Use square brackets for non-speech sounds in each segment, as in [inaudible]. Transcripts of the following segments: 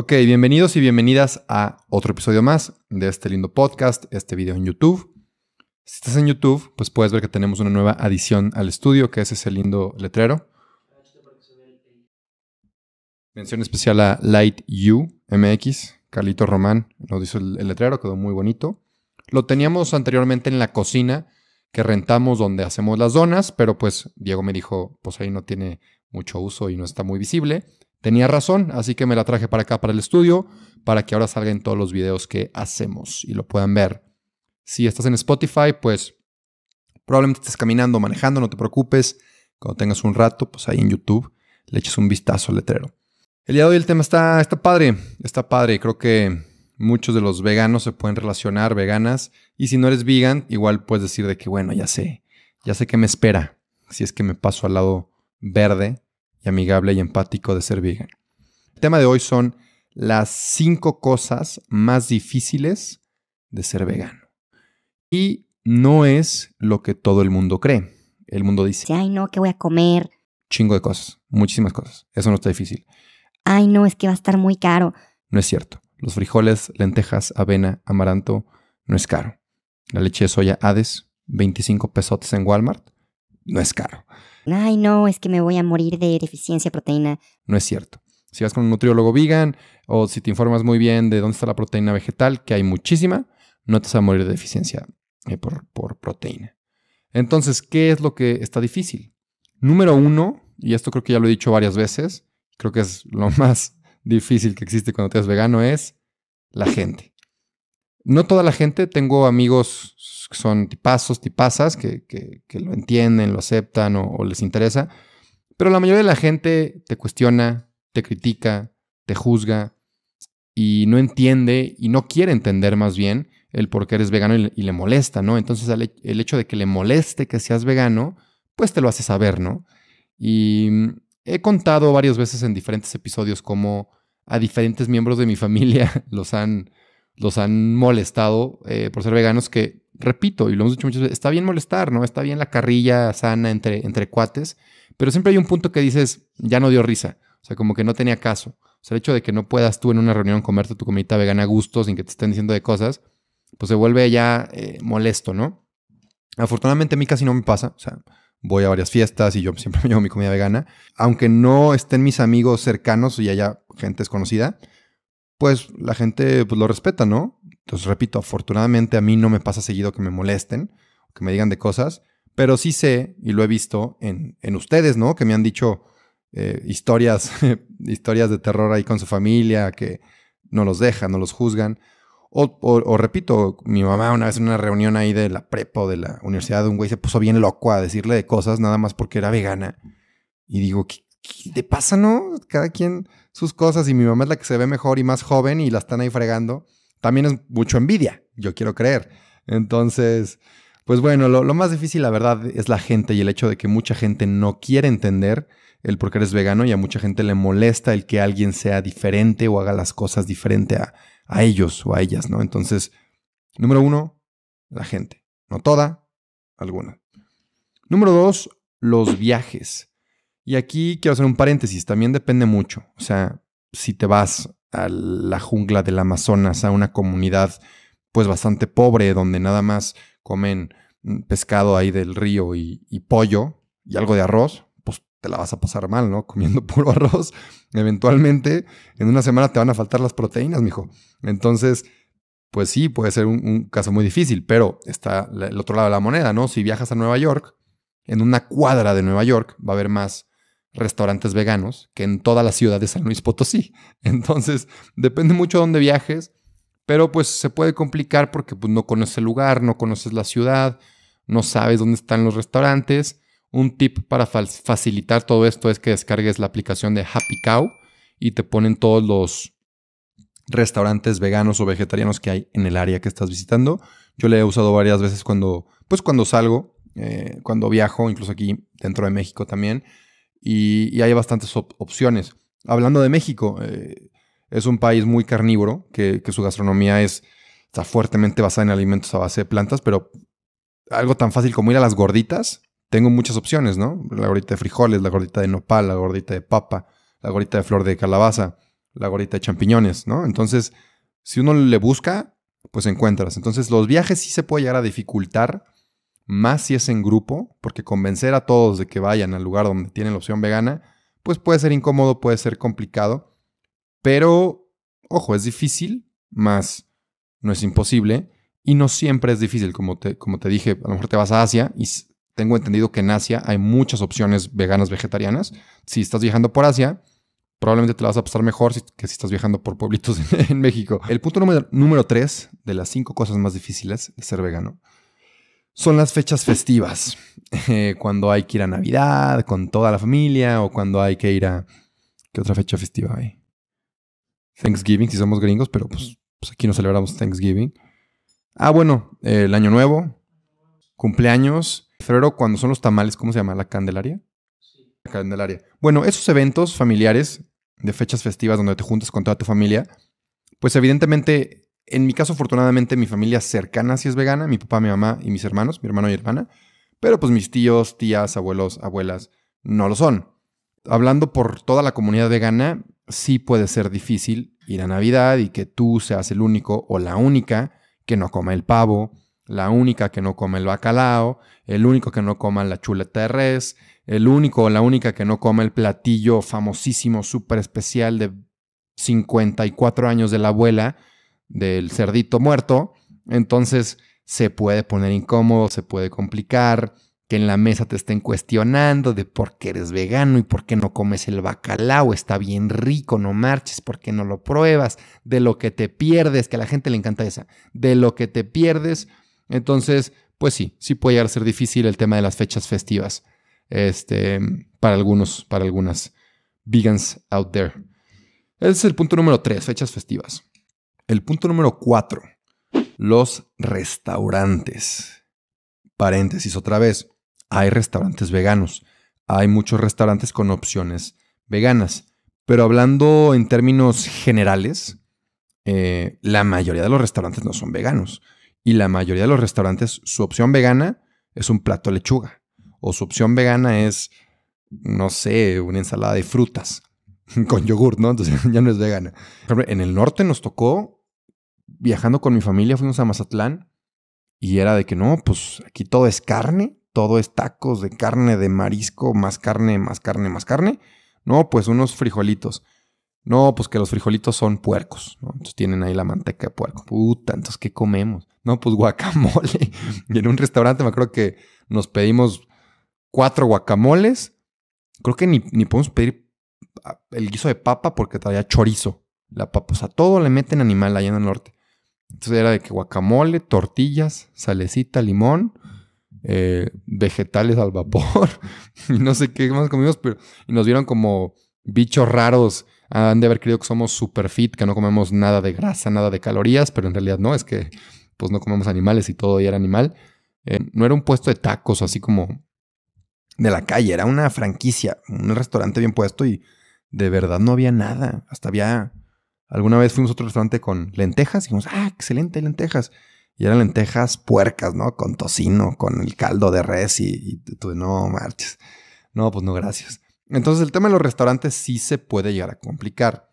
Ok, bienvenidos y bienvenidas a otro episodio más de este lindo podcast, este video en YouTube. Si estás en YouTube, pues puedes ver que tenemos una nueva adición al estudio, que es ese lindo letrero. Mención especial a Light U MX, Carlito Román lo hizo el, letrero, quedó muy bonito. Lo teníamos anteriormente en la cocina que rentamos donde hacemos las donas, pero pues Diego me dijo, pues ahí no tiene mucho uso y no está muy visible. Tenía razón, así que me la traje para acá, para el estudio, para que ahora salgan todos los videos que hacemos y lo puedan ver. Si estás en Spotify, pues probablemente estés caminando, manejando, no te preocupes. Cuando tengas un rato, pues ahí en YouTube le eches un vistazo al letrero. El día de hoy el tema está, está padre, está padre. Creo que muchos de los veganos se pueden relacionar, veganas. Y si no eres vegan, igual puedes decir de que, bueno, ya sé, ya sé qué me espera si es que me paso al lado verde y amigable y empático de ser vegano. El tema de hoy son las cinco cosas más difíciles de ser vegano. Y no es lo que todo el mundo cree. El mundo dice, ay no, ¿qué voy a comer? Chingo de cosas, muchísimas cosas. Eso no está difícil. Ay no, es que va a estar muy caro. No es cierto. Los frijoles, lentejas, avena, amaranto, no es caro. La leche de soya Hades, 25 pesos en Walmart, no es caro ay no, es que me voy a morir de deficiencia de proteína. No es cierto. Si vas con un nutriólogo vegan o si te informas muy bien de dónde está la proteína vegetal, que hay muchísima, no te vas a morir de deficiencia eh, por, por proteína. Entonces, ¿qué es lo que está difícil? Número uno, y esto creo que ya lo he dicho varias veces, creo que es lo [laughs] más difícil que existe cuando te es vegano, es la gente no toda la gente, tengo amigos que son tipazos, tipazas, que, lo entienden, lo aceptan o, les interesa, pero la mayoría de la gente te cuestiona, te critica, te juzga y no entiende y no quiere entender más bien el por qué eres vegano y le, molesta, ¿no? Entonces el, el, hecho de que le moleste que seas vegano, pues te lo hace saber, ¿no? Y mm, he contado varias veces en diferentes episodios cómo a diferentes miembros de mi [laughs] familia los han los han molestado eh, por ser veganos, que repito, y lo hemos dicho muchas veces, está bien molestar, ¿no? Está bien la carrilla sana entre, entre cuates, pero siempre hay un punto que dices, ya no dio risa, o sea, como que no tenía caso. O sea, el hecho de que no puedas tú en una reunión comerte tu comida vegana a gusto sin que te estén diciendo de cosas, pues se vuelve ya eh, molesto, ¿no? Afortunadamente a mí casi no me pasa, o sea, voy a varias fiestas y yo siempre me llevo mi comida vegana, aunque no estén mis amigos cercanos y haya gente desconocida, pues la gente pues, lo respeta, ¿no? Entonces, repito, afortunadamente a mí no me pasa seguido que me molesten que me digan de cosas, pero sí sé, y lo he visto en, en ustedes, ¿no? Que me han dicho eh, historias, [laughs] historias de terror ahí con su familia, que no los dejan, no los juzgan. O, repito, mi mamá una vez en una reunión ahí de la prepa o de la universidad, un güey se puso bien loco a decirle de cosas nada más porque era vegana. Y digo, ¿qué, qué te pasa, no? Cada quien sus cosas y mi mamá es la que se ve mejor y más joven y la están ahí fregando, también es mucho envidia, yo quiero creer. Entonces, pues bueno, lo, más difícil la verdad es la gente y el hecho de que mucha gente no quiere entender el por qué eres vegano y a mucha gente le molesta el que alguien sea diferente o haga las cosas diferente a, a ellos o a ellas, ¿no? Entonces, número uno, la gente. No toda, alguna. Número dos, los viajes. Y aquí quiero hacer un paréntesis, también depende mucho. O sea, si te vas a la jungla del Amazonas, a una comunidad pues bastante pobre, donde nada más comen mm, pescado ahí del río y, pollo y algo de arroz, pues te la vas a pasar mal, ¿no? [laughs] Comiendo puro arroz. Eventualmente, en una semana te van a faltar las proteínas, mijo. Entonces, pues sí, puede ser un, un, caso muy difícil, pero está el otro lado de la moneda, ¿no? Si viajas a Nueva York, en una cuadra de Nueva York va a haber más restaurantes veganos que en toda la ciudad de San Luis Potosí. [laughs] Entonces, depende mucho de dónde viajes, pero pues se puede complicar porque pues, no conoces el lugar, no conoces la ciudad, no sabes dónde están los restaurantes. Un tip para facilitar todo esto es que descargues la aplicación de Happy Cow y te ponen todos los restaurantes veganos o vegetarianos que hay en el área que estás visitando. Yo le he usado varias veces cuando, pues cuando salgo, eh, cuando viajo, incluso aquí dentro de México también y, hay bastantes opciones. Hablando de México, eh, es un país muy carnívoro, que, su gastronomía es, está fuertemente basada en alimentos a base de plantas, pero algo tan fácil como ir a las gorditas, tengo muchas opciones, ¿no? La gordita de frijoles, la gordita de nopal, la gordita de papa, la gordita de flor de calabaza, la gordita de champiñones, ¿no? Entonces, si uno le busca, pues encuentras. Entonces, los viajes sí se puede llegar a dificultar más si es en grupo, porque convencer a todos de que vayan al lugar donde tienen la opción vegana, pues puede ser incómodo, puede ser complicado, pero, ojo, es difícil, más no es imposible, y no siempre es difícil, como te, como te dije, a lo mejor te vas a Asia y tengo entendido que en Asia hay muchas opciones veganas vegetarianas. Si estás viajando por Asia, probablemente te la vas a pasar mejor que si estás viajando por pueblitos [laughs] en, México. El punto número, número tres de las cinco cosas más difíciles es ser vegano son las fechas festivas, [laughs] eh, cuando hay que ir a Navidad con toda la familia o cuando hay que ir a... ¿Qué otra fecha festiva hay? Thanksgiving, si somos gringos, pero pues, pues, aquí no celebramos Thanksgiving. Ah, bueno, el Año Nuevo, cumpleaños, febrero, cuando son los tamales, ¿cómo se llama? ¿La Candelaria? Sí. La Candelaria. Bueno, esos eventos familiares de fechas festivas donde te juntas con toda tu familia, pues evidentemente en mi caso, afortunadamente, mi familia cercana sí es vegana, mi papá, mi mamá y mis hermanos, mi hermano y hermana, pero pues mis tíos, tías, abuelos, abuelas no lo son. Hablando por toda la comunidad vegana, sí puede ser difícil ir a Navidad y que tú seas el único o la única que no come el pavo, la única que no come el bacalao, el único que no coma la chuleta de res, el único o la única que no come el platillo famosísimo, súper especial de 54 años de la abuela, del cerdito muerto, entonces se puede poner incómodo, se puede complicar, que en la mesa te estén cuestionando de por qué eres vegano y por qué no comes el bacalao, está bien rico, no marches, por qué no lo pruebas, de lo que te pierdes, que a la gente le encanta esa, de lo que te pierdes. Entonces, pues sí, sí puede llegar a ser difícil el tema de las fechas festivas este, para algunos, para algunas vegans out there. Ese es el punto número tres, fechas festivas. El punto número cuatro, los restaurantes. Paréntesis otra vez, hay restaurantes veganos, hay muchos restaurantes con opciones veganas, pero hablando en términos generales, eh, la mayoría de los restaurantes no son veganos y la mayoría de los restaurantes su opción vegana es un plato de lechuga o su opción vegana es, no sé, una ensalada de frutas [laughs] con yogur, ¿no? Entonces [laughs] ya no es vegana. en el norte nos tocó viajando con mi familia, fuimos a Mazatlán y era de que no, pues aquí todo es carne, todo es tacos de carne, de marisco, más carne, más carne, más carne. No, pues unos frijolitos. No, pues que los frijolitos son puercos, ¿no? Entonces tienen ahí la manteca de puerco. Puta, entonces ¿qué comemos? No, pues guacamole. [laughs] Y en un restaurante me acuerdo que nos pedimos cuatro guacamoles. Creo que ni, ni podemos pedir ah, el guiso de papa porque traía chorizo. La papa, o sea, todo le meten animal allá en el norte. Entonces era de que guacamole, tortillas, salecita, limón, eh, vegetales al vapor [laughs] no sé qué más comimos, pero nos vieron como bichos raros. Ah, han de haber creído que somos super fit, que no comemos nada de grasa, nada de calorías, pero en realidad no, es que pues no comemos animales y todo y era animal. Eh, no era un puesto de tacos así como de la calle, era una franquicia, un restaurante bien puesto y de verdad no había nada. Hasta había Alguna vez fuimos a otro restaurante con lentejas y dijimos, ah, excelente, lentejas. Y eran lentejas puercas, ¿no? Con tocino, con el caldo de res y, no marches. No, pues no, gracias. Entonces el tema de los restaurantes sí se puede llegar a complicar.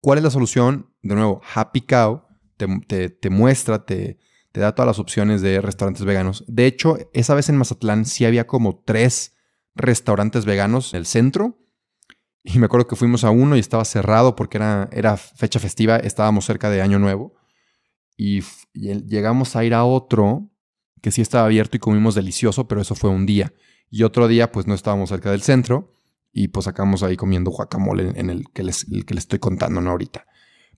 ¿Cuál es la solución? De nuevo, Happy Cow te, te, te muestra, te da todas las opciones de restaurantes veganos. De hecho, esa vez en Mazatlán sí había como tres restaurantes veganos en el centro y me acuerdo que fuimos a uno y estaba cerrado porque era, fecha festiva, estábamos cerca de Año Nuevo. Y, llegamos a ir a otro que sí estaba abierto y comimos delicioso, pero eso fue un día. Y otro día, pues no estábamos cerca del centro y pues acabamos ahí comiendo guacamole en, el, que les, que les estoy contando ¿no? ahorita.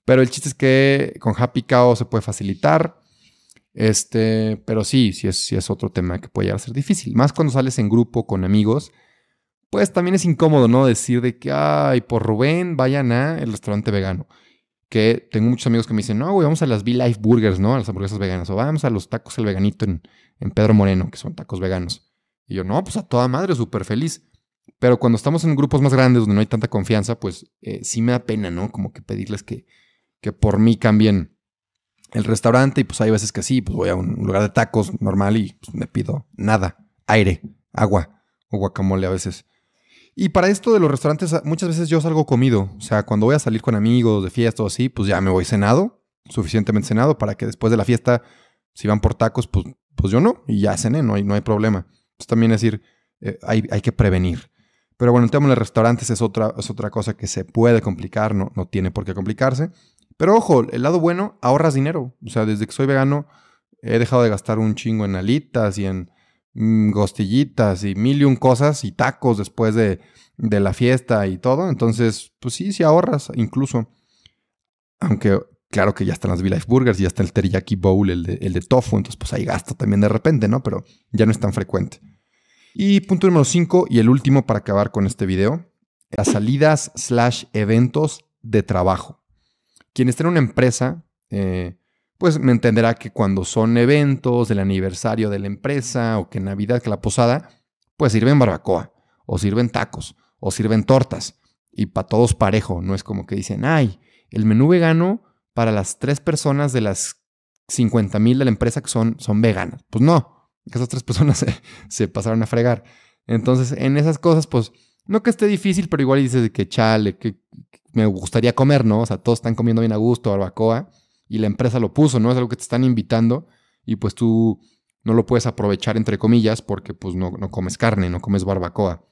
Pero el chiste es que con Happy Cow se puede facilitar. Este, pero sí, sí es, sí es otro tema que puede llegar a ser difícil. Más cuando sales en grupo con amigos pues también es incómodo, ¿no? Decir de que, ay, por Rubén, vayan a el restaurante vegano. Que tengo muchos amigos que me dicen, no, güey, vamos a las V-Life Burgers, ¿no? A las hamburguesas veganas. O vamos a los tacos el veganito en, en Pedro Moreno, que son tacos veganos. Y yo, no, pues a toda madre, súper feliz. Pero cuando estamos en grupos más grandes donde no hay tanta confianza, pues eh, sí me da pena, ¿no? Como que pedirles que, que por mí cambien el restaurante. Y pues hay veces que sí, pues voy a un lugar de tacos normal y pues, me pido nada, aire, agua o guacamole a veces. Y para esto de los restaurantes, ah, muchas veces yo salgo comido. O sea, cuando voy a salir con amigos de fiesta o así, pues ya me voy cenado, suficientemente cenado, para que después de la fiesta, si van por tacos, pues, pues yo no, y ya cené, no hay, no hay problema. Entonces también es decir, eh, hay, hay, que prevenir. Pero bueno, el tema de los restaurantes es otra, es otra cosa que se puede complicar, no, no tiene por qué complicarse. Pero ojo, el lado bueno, ahorras dinero. O sea, desde que soy vegano, he dejado de gastar un chingo en alitas y en Mm, ...gostillitas y mil y cosas y tacos después de, de la fiesta y todo. Entonces, pues sí, sí ahorras incluso. Aunque claro que ya están las V-Life Burgers, ya está el Teriyaki Bowl, el de, el de tofu, entonces pues ahí gasto también de repente, ¿no? Pero ya no es tan frecuente. Y punto número 5 y el último para acabar con este video, las salidas slash eventos de trabajo. Quienes tienen una empresa, eh, pues me entenderá que cuando son eventos, del aniversario de la empresa o que Navidad, que la posada, pues sirven barbacoa o sirven tacos o sirven tortas y para todos parejo, no es como que dicen, ay, el menú vegano para las tres personas de las 50 mil de la empresa que son, son veganas. Pues no, esas tres personas [laughs] se, se pasaron a fregar. Entonces, en esas cosas, pues, no que esté difícil, pero igual dices que chale, que me gustaría comer, ¿no? O sea, todos están comiendo bien a gusto, barbacoa y la empresa lo puso, ¿no? Es algo que te están invitando y pues tú no lo puedes aprovechar entre comillas porque pues no, comes carne, no comes barbacoa.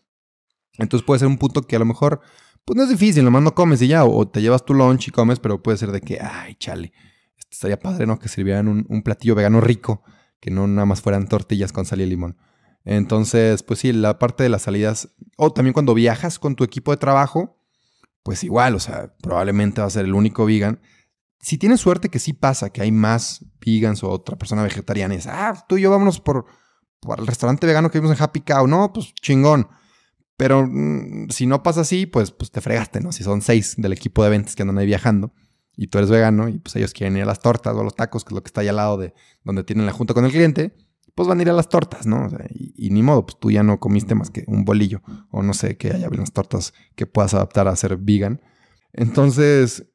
Entonces puede ser un punto que a lo mejor pues no es difícil, nomás no comes y ya, o te llevas tu lunch y comes, pero puede ser de que, ay, chale, este, estaría padre, ¿no? Que sirvieran un, platillo vegano rico, que no nada más fueran tortillas con sal y limón. Entonces, pues sí, la parte de las salidas, o también cuando viajas con tu equipo de trabajo, pues igual, o sea, probablemente va a ser el único vegan si tienes suerte que sí pasa, que hay más vegans o otra persona vegetariana, y es, ah, tú y yo vámonos por, el restaurante vegano que vimos en Happy Cow, no, pues chingón. Pero mm, si no pasa así, pues, pues te fregaste, ¿no? Si son seis del equipo de ventas que andan ahí viajando y tú eres vegano y pues ellos quieren ir a las tortas o a los tacos, que es lo que está ahí al lado de donde tienen la junta con el cliente, pues van a ir a las tortas, ¿no? y, ni modo, pues tú ya no comiste más que un bolillo o no sé, qué haya unas tortas que puedas adaptar a ser vegan. Entonces,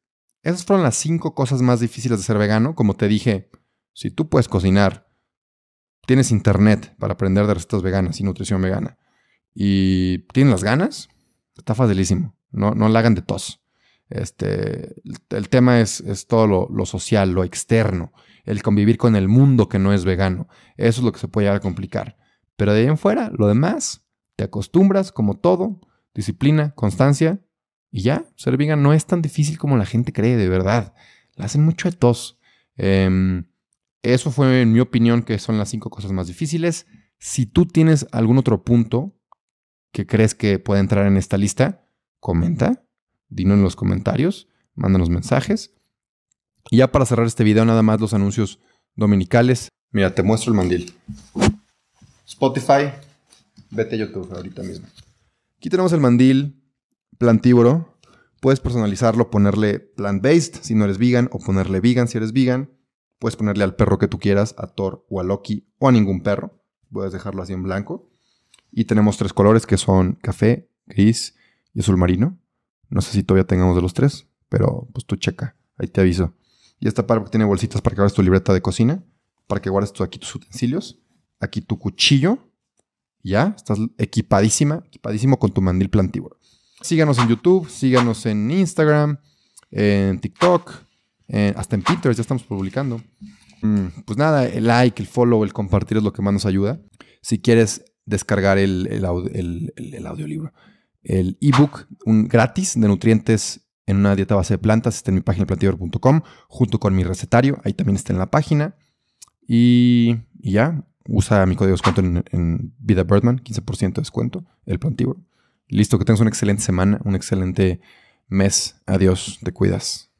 esas fueron las cinco cosas más difíciles de ser vegano. Como te dije, si tú puedes cocinar, tienes internet para aprender de recetas veganas y nutrición vegana, y tienes las ganas, está facilísimo. No, no la hagan de tos. Este, el, tema es, es todo lo, lo, social, lo externo, el convivir con el mundo que no es vegano. Eso es lo que se puede llegar a complicar. Pero de ahí en fuera, lo demás, te acostumbras como todo, disciplina, constancia y ya, ser no es tan difícil como la gente cree, de verdad. La hacen mucho de tos. Em, eso fue, en mi opinión, que son las cinco cosas más difíciles. Si tú tienes algún otro punto que crees que puede entrar en esta lista, comenta, dino en los comentarios, mándanos mensajes. Y ya para cerrar este video, nada más los anuncios dominicales. Mira, te muestro el mandil. Spotify, vete a YouTube ahorita mismo. Aquí tenemos el mandil plantívoro. Puedes personalizarlo, ponerle plant-based si no eres vegan o ponerle vegan si eres vegan. Puedes ponerle al perro que tú quieras, a Thor o a Loki o a ningún perro. Puedes dejarlo así en blanco. Y tenemos tres colores que son café, gris y azul marino. No sé si todavía tengamos de los tres, pero pues tú checa, ahí te aviso. Y esta parte tiene bolsitas para que guardes tu libreta de cocina, para que guardes aquí tus utensilios, aquí tu cuchillo. Ya, estás equipadísima, equipadísimo con tu mandil plantívoro. Síganos en YouTube, síganos en Instagram, en TikTok, hasta en Pinterest ya estamos publicando. Mm, pues nada, el like, el follow, el compartir es lo que más nos ayuda. Si quieres descargar el, audiolibro, el ebook un, gratis de nutrientes en una dieta base de plantas, está en mi página plantívoro.com, junto con mi recetario, ahí también está en la página. Y, ya, usa mi código de descuento en, en Vida Birdman, 15% de descuento, el plantívoro. Listo, que tengas una excelente semana, un excelente mes. Adiós, te cuidas.